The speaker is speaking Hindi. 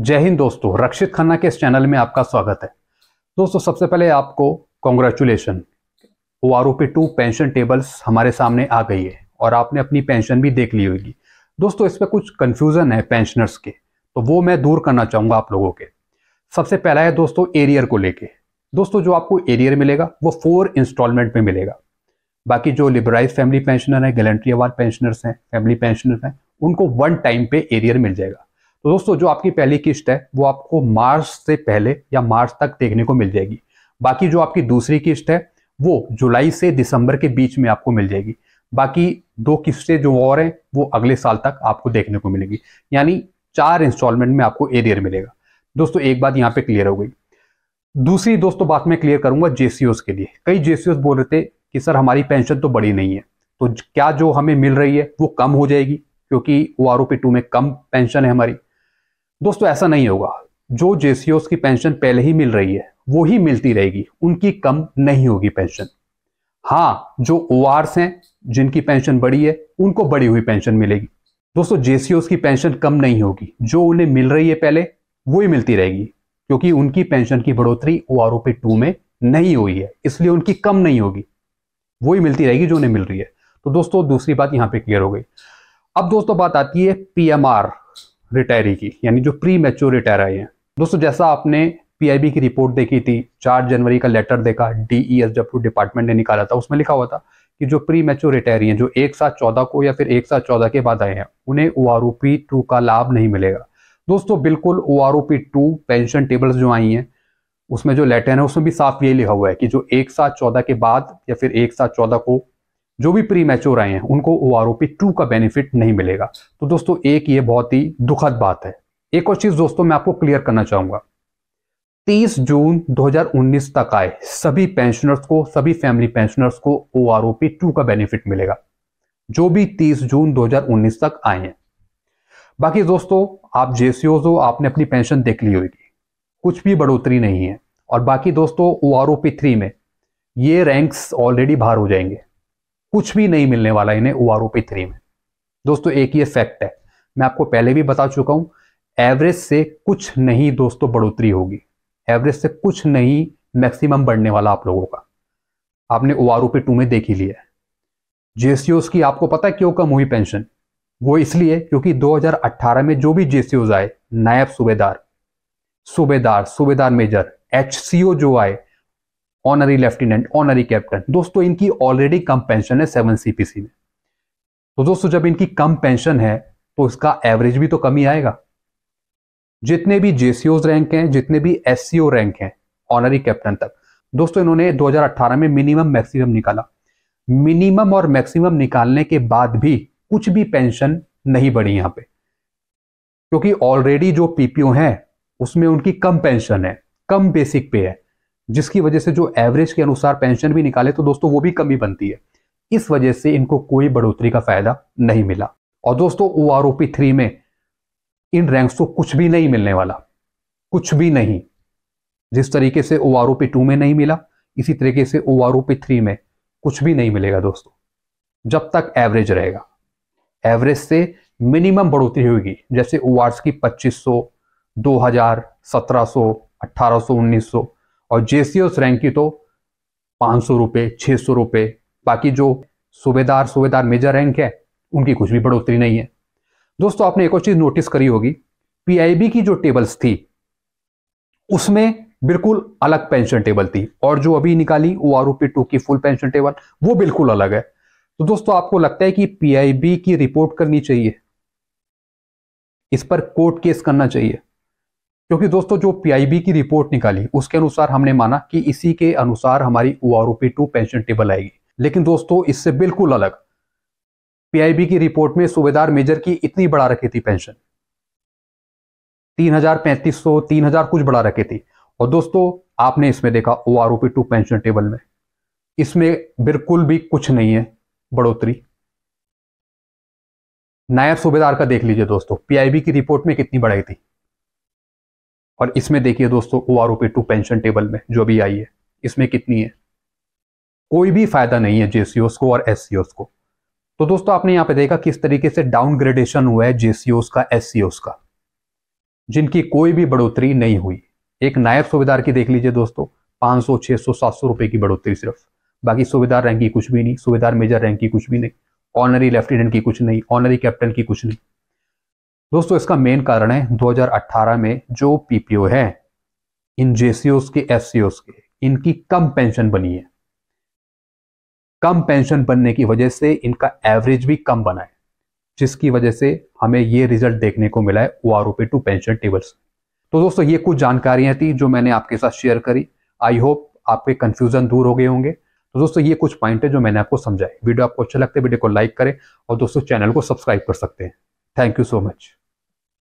जय हिंद दोस्तों रक्षित खन्ना के इस चैनल में आपका स्वागत है दोस्तों सबसे पहले आपको congratulation O R O P two pension tables हमारे सामने आ गई है और आपने अपनी पेंशन भी देख ली होगी दोस्तों इस पर कुछ कन्फ्यूज़न है पेंशनर्स के तो वो मैं दूर करना चाहूँगा आप लोगों के सबसे पहला है दोस्तों एरियर को लेके दोस्तों जो आपको एरियर मिलेगा वो फोर इंस्टॉलमेंट में मिलेगा बाकी जो लिबराइज फैमिली पेंशनर है गैलेंट्री अवार्ड पेंशनर्स हैं फैमिली पेंशनर्स हैं उनको वन टाइम पे एरियर मिल जाएगा तो दोस्तों जो आपकी पहली किस्त है वो आपको मार्च से पहले या मार्च तक देखने को मिल जाएगी बाकी जो आपकी दूसरी किस्त है वो जुलाई से दिसंबर के बीच में आपको मिल जाएगी बाकी दो किस्तें जो और हैं वो अगले साल तक आपको देखने को मिलेगी यानी चार इंस्टॉलमेंट में आपको एरियर मिलेगा दोस्तों एक बात यहाँ पे क्लियर हो गई दूसरी दोस्तों बात मैं क्लियर करूंगा जेसीओस के लिए कई जेसीओस बोल रहे थे कि सर हमारी पेंशन तो बड़ी नहीं है तो क्या जो हमें मिल रही है वो कम हो जाएगी क्योंकि O R O P two में कम पेंशन है हमारी दोस्तों ऐसा नहीं होगा जो जेसीओस की पेंशन पहले ही मिल रही है वो ही मिलती रहेगी उनकी कम नहीं होगी पेंशन हाँ जो ओ हैं जिनकी पेंशन बड़ी है उनको बड़ी हुई पेंशन मिलेगी दोस्तों जेसीओस की पेंशन कम नहीं होगी जो उन्हें मिल रही है पहले वो ही मिलती रहेगी क्योंकि उनकी पेंशन की बढ़ोतरी O R O P two में नहीं हुई है इसलिए उनकी कम नहीं होगी वो ही मिलती रहेगी जो उन्हें मिल रही है तो दोस्तों दूसरी बात यहां पे क्लियर हो गई अब दोस्तों बात आती है पीएमआर रिटायरी की यानी जो प्री मेच्योर रिटायर आए हैं दोस्तों जैसा आपने पीआईबी की रिपोर्ट देखी थी चार जनवरी का लेटर देखा डीईएस डब्ल्यू डिपार्टमेंट ने निकाला था उसमें लिखा हुआ था कि जो प्री मेच्योर रिटायरी हैं जो एक साथ चौदह को या फिर एक साथ चौदह के बाद आए हैं उन्हें ओ आर टू का लाभ नहीं मिलेगा दोस्तों बिल्कुल O R two pension tables जो आई हैं उसमें जो लेटर है उसमें भी साफ ये लिखा हुआ है कि जो एक साथ चौदह के बाद या फिर एक साथ चौदह को जो भी प्री मैच्योर आए हैं उनको O R O P two का बेनिफिट नहीं मिलेगा तो दोस्तों एक ये बहुत ही दुखद बात है एक और चीज़ दोस्तों मैं आपको क्लियर करना चाहूंगा 30 जून 2019 तक आए सभी पेंशनर्स को सभी फैमिली पेंशनर्स को O R O P two का बेनिफिट मिलेगा जो भी 30 जून 2019 तक आए हैं बाकी दोस्तों आप जेसीओ हो आपने अपनी पेंशन देख ली होगी कुछ भी बढ़ोतरी नहीं है और बाकी दोस्तों O R O P three में ये रैंक्स ऑलरेडी बाहर हो जाएंगे कुछ भी नहीं मिलने वाला इन्हें O R O P three में दोस्तों एक ये फैक्ट है मैं आपको पहले भी बता चुका हूं एवरेज से कुछ नहीं दोस्तों बढ़ोतरी होगी एवरेज से कुछ नहीं मैक्सिमम बढ़ने वाला आप लोगों का आपने O R O P two में देख ही लिया है जेसीओस की आपको पता है क्यों कम हुई पेंशन वो इसलिए क्योंकि 2018 में जो भी जेसीओज आए नायब सूबेदार सूबेदार सूबेदार मेजर एच जो आए ऑनरी लेफ्टिनेंट ऑनरी कैप्टन दोस्तों इनकी ऑलरेडी कम पेंशन है सेवन सीपीसी में तो दोस्तों जब इनकी कम पेंशन है तो इसका एवरेज भी तो कम ही आएगा जितने भी जेसीओ रैंक हैं जितने भी एस रैंक हैं ऑनरी कैप्टन तक दोस्तों इन्होंने 2018 में मिनिमम मैक्सिमम निकाला मिनिमम और मैक्सिमम निकालने के बाद भी कुछ भी पेंशन नहीं बढ़ी यहां पे क्योंकि ऑलरेडी जो पीपीओ हैं उसमें उनकी कम पेंशन है कम बेसिक पे है जिसकी वजह से जो एवरेज के अनुसार पेंशन भी निकाले तो दोस्तों वो भी कमी बनती है इस वजह से इनको कोई बढ़ोतरी का फायदा नहीं मिला और दोस्तों O R O P three में इन रैंक्स को कुछ भी नहीं मिलने वाला कुछ भी नहीं जिस तरीके से O R O P two में नहीं मिला इसी तरीके से O R O P three में कुछ भी नहीं मिलेगा दोस्तों जब तक एवरेज रहेगा एवरेज से मिनिमम बढ़ोतरी होगी जैसे ओ आर्स की सौ अट्ठारह सौ उन्नीस सौ और जेसीओस रैंक की तो पांच सौ रुपये छह सौ रुपए बाकी जो सूबेदार सूबेदार मेजर रैंक है उनकी कुछ भी बढ़ोतरी नहीं है दोस्तों आपने एक और चीज़ नोटिस करी होगी पीआईबी की जो टेबल्स थी उसमें बिल्कुल अलग पेंशन टेबल थी और जो अभी निकाली ओ आर टू की फुल पेंशन टेबल वो बिल्कुल अलग है तो दोस्तों आपको लगता है कि पीआईबी की रिपोर्ट करनी चाहिए इस पर कोर्ट केस करना चाहिए क्योंकि दोस्तों जो पीआईबी की रिपोर्ट निकाली उसके अनुसार हमने माना कि इसी के अनुसार हमारी O R two pension table आएगी लेकिन दोस्तों इससे बिल्कुल अलग पीआईबी की रिपोर्ट में सूबेदार मेजर की इतनी बढ़ा रखी थी पेंशन तीन हजार पैंतीस सौ तीन हजार कुछ बढ़ा रखी थी और दोस्तों आपने इसमें देखा O R two pension table में इसमें बिल्कुल भी कुछ नहीं है बढ़ोतरी नायब सूबेदार का देख लीजिए दोस्तों पीआईबी की रिपोर्ट में कितनी बढ़ाई थी और इसमें देखिए दोस्तों O R two pension table में जो भी आई है इसमें कितनी है कोई भी फायदा नहीं है जेसीओस को और एस को तो दोस्तों आपने यहाँ पे देखा किस तरीके से डाउनग्रेडेशन हुआ है जेसीओस का एस का जिनकी कोई भी बढ़ोतरी नहीं हुई एक नायब सूबेदार की देख लीजिए दोस्तों पांच सौ छह सौ सात सौ रुपए की बढ़ोतरी सिर्फ बाकी सुविधा रैंक की कुछ भी नहीं सुविधा मेजर रैंक की कुछ भी नहीं ऑनरी लेफ्टिनेंट की कुछ नहीं ऑनरी कैप्टन की कुछ नहीं दोस्तों इसका मेन कारण है 2018 में जो पीपीओ है इन जेसीओस के एस के इनकी कम पेंशन बनी है कम पेंशन बनने की वजह से इनका एवरेज भी कम बना है जिसकी वजह से हमें ये रिजल्ट देखने को मिला है O R O P two pension tables तो दोस्तों ये कुछ जानकारियां थी जो मैंने आपके साथ शेयर करी आई होप आपके कंफ्यूजन दूर हो गए होंगे तो दोस्तों ये कुछ पॉइंट है जो मैंने आपको समझाए वीडियो आपको अच्छा लगता है वीडियो को लाइक करें और दोस्तों चैनल को सब्सक्राइब कर सकते हैं थैंक यू सो मच